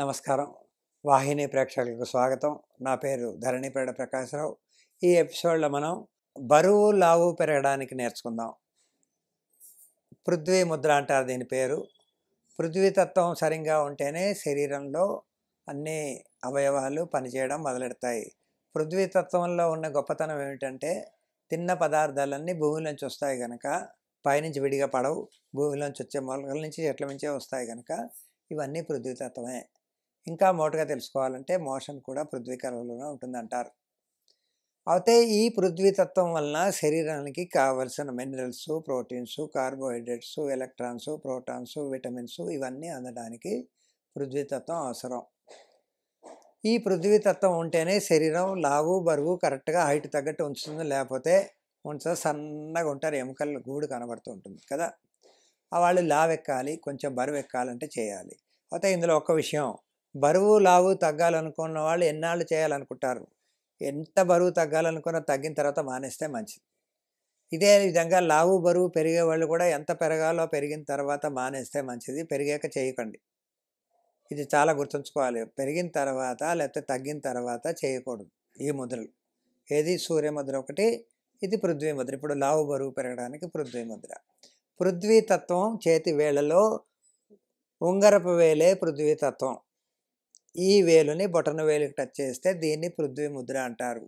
నమస్కారం వాహిని ప్రేక్షకులకు స్వాగతం నా పేరు ధరణిపేడ ప్రకాశ్రావు ఈ ఎపిసోడ్లో మనం బరువు లావు పెరగడానికి నేర్చుకుందాం పృథ్వీ ముద్ర అంటారు దీని పేరు పృథ్వీతత్వం సరిగ్గా ఉంటేనే శరీరంలో అన్ని అవయవాలు పనిచేయడం మొదలెడతాయి పృథ్వీతత్వంలో ఉన్న గొప్పతనం ఏమిటంటే తిన్న పదార్థాలన్నీ భూమిలోంచి వస్తాయి కనుక పైనుంచి విడిగా పడవు భూమిలోంచి వచ్చే మొలకల నుంచి చెట్ల నుంచే వస్తాయి కనుక ఇవన్నీ పృథ్వీతత్వమే ఇంకా మోటుగా తెలుసుకోవాలంటే మోషన్ కూడా పృథ్వీ ఉంటుంది ఉంటుందంటారు అయితే ఈ పృథ్వీతత్వం వలన శరీరానికి కావలసిన minerals proteins carbohydrates electrons protons vitamins ఇవన్నీ అందడానికి పృథ్వీతత్వం అవసరం ఈ పృథ్వీతత్వం ఉంటేనే శరీరం లావు బరువు కరెక్ట్గా హైట్ తగ్గట్టు ఉంచుతుంది లేకపోతే ఉంచు సన్నగా ఉంటారు ఎముకల గూడు కనబడుతూ ఉంటుంది కదా వాళ్ళు లావెక్కాలి కొంచెం బరువు ఎక్కాలంటే చేయాలి అయితే ఇందులో ఒక విషయం బరువు లావు తగ్గాలనుకున్న వాళ్ళు ఎన్నాళ్ళు చేయాలనుకుంటారు ఎంత బరువు తగ్గాలనుకున్నా తగ్గిన తర్వాత మానేస్తే మంచిది ఇదే విధంగా లావు బరువు పెరిగే వాళ్ళు కూడా ఎంత పెరగాలో పెరిగిన తర్వాత మానేస్తే మంచిది పెరిగాక చేయకండి ఇది చాలా గుర్తుంచుకోవాలి పెరిగిన తర్వాత లేకపోతే తగ్గిన తర్వాత చేయకూడదు ఈ ముద్రలు ఏది సూర్యముద్ర ఒకటి ఇది పృథ్వీ ముద్ర ఇప్పుడు లావు బరువు పెరగడానికి పృథ్వీ ముద్ర పృథ్వీతత్వం చేతి వేళలో ఉంగరపు వేలే పృథ్వీతత్వం ఈ వేలుని బొటన వేలుకి టచ్ చేస్తే దీన్ని పృథ్వీ ముద్ర అంటారు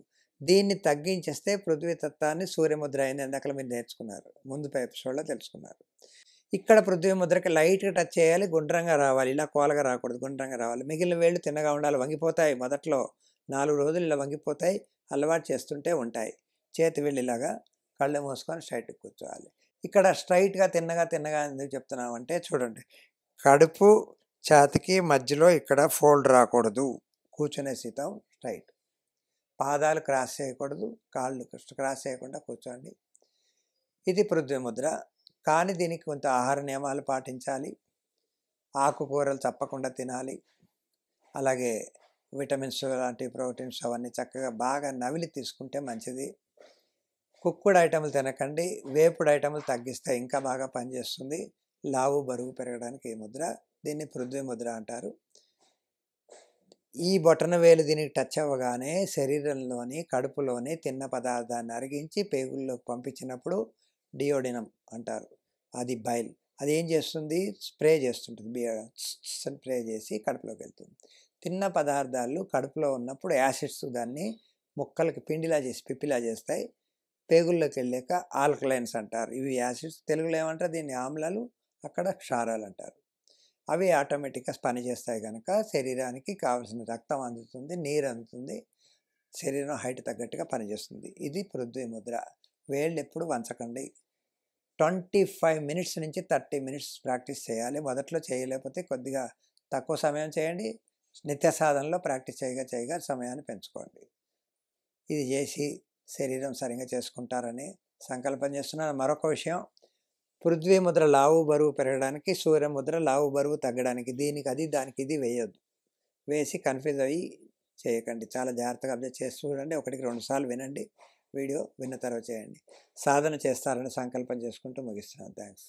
దీన్ని తగ్గించేస్తే పృథ్వీ తత్వాన్ని సూర్యముద్ర అయింది ఇందాకల మీరు నేర్చుకున్నారు ముందు ఎపిసోడ్లో తెలుసుకున్నారు ఇక్కడ పృథ్వీ ముద్రకి లైట్గా టచ్ చేయాలి గుండ్రంగా రావాలి ఇలా కోలగా రాకూడదు గుండ్రంగా రావాలి మిగిలిన వేళ్ళు తిన్నగా ఉండాలి వంగిపోతాయి మొదట్లో నాలుగు రోజులు ఇలా వంగిపోతాయి అలవాటు చేస్తుంటే ఉంటాయి చేతి వెళ్ళి ఇలాగా కళ్ళు మూసుకొని స్ట్రైట్గా కూర్చోవాలి ఇక్కడ స్ట్రైట్గా తిన్నగా తిన్నగా ఎందుకు చెప్తున్నామంటే చూడండి కడుపు ఛాతికి మధ్యలో ఇక్కడ ఫోల్డ్ రాకూడదు కూర్చునే సీతం స్ట్రైట్ పాదాలు క్రాస్ చేయకూడదు కాళ్ళు క్రాస్ చేయకుండా కూర్చోండి ఇది పృథ్వీ ముద్ర కానీ దీనికి కొంత ఆహార నియమాలు పాటించాలి ఆకుకూరలు తప్పకుండా తినాలి అలాగే విటమిన్స్ లాంటి ప్రోటీన్స్ అవన్నీ చక్కగా బాగా నవిలి తీసుకుంటే మంచిది కుక్కుడు ఐటములు తినకండి వేపుడు ఐటములు తగ్గిస్తే ఇంకా బాగా పనిచేస్తుంది లావు బరువు పెరగడానికి ఏ ముద్ర దీన్ని పృథ్వీ ముద్ర అంటారు ఈ బొటన వేలు దీనికి టచ్ అవ్వగానే శరీరంలోని కడుపులోని తిన్న పదార్థాన్ని అరిగించి పేగుల్లోకి పంపించినప్పుడు డియోడినం అంటారు అది బైల్ అది ఏం చేస్తుంది స్ప్రే చేస్తుంటుంది బియ స్ప్రే చేసి కడుపులోకి వెళ్తుంది తిన్న పదార్థాలు కడుపులో ఉన్నప్పుడు యాసిడ్స్ దాన్ని ముక్కలకి పిండిలా చేసి పిప్పిలా చేస్తాయి పేగుల్లోకి వెళ్ళాక ఆల్కలైన్స్ అంటారు ఇవి యాసిడ్స్ తెలుగులో ఏమంటారు దీన్ని ఆమ్లాలు అక్కడ క్షారాలు అంటారు అవి ఆటోమేటిక్గా పనిచేస్తాయి కనుక శరీరానికి కావలసిన రక్తం అందుతుంది నీరు అందుతుంది శరీరం హైట్ తగ్గట్టుగా పనిచేస్తుంది ఇది పృథ్వీ ముద్ర వేళ్ళు ఎప్పుడు వంచకండి ట్వంటీ ఫైవ్ మినిట్స్ నుంచి థర్టీ మినిట్స్ ప్రాక్టీస్ చేయాలి మొదట్లో చేయలేకపోతే కొద్దిగా తక్కువ సమయం చేయండి నిత్య సాధనలో ప్రాక్టీస్ చేయగా చేయగా సమయాన్ని పెంచుకోండి ఇది చేసి శరీరం సరిగా చేసుకుంటారని సంకల్పం చేస్తున్నాను మరొక విషయం పృథ్వీ ముద్ర లావు బరువు పెరగడానికి సూర్య ముద్ర లావు బరువు తగ్గడానికి దీనికి అది దానికి ఇది వేయొద్దు వేసి కన్ఫ్యూజ్ అయ్యి చేయకండి చాలా జాగ్రత్తగా అబ్జర్వ్ చేసి చూడండి ఒకటికి రెండు సార్లు వినండి వీడియో విన్న తర్వాత చేయండి సాధన చేస్తారని సంకల్పం చేసుకుంటూ ముగిస్తున్నాను థ్యాంక్స్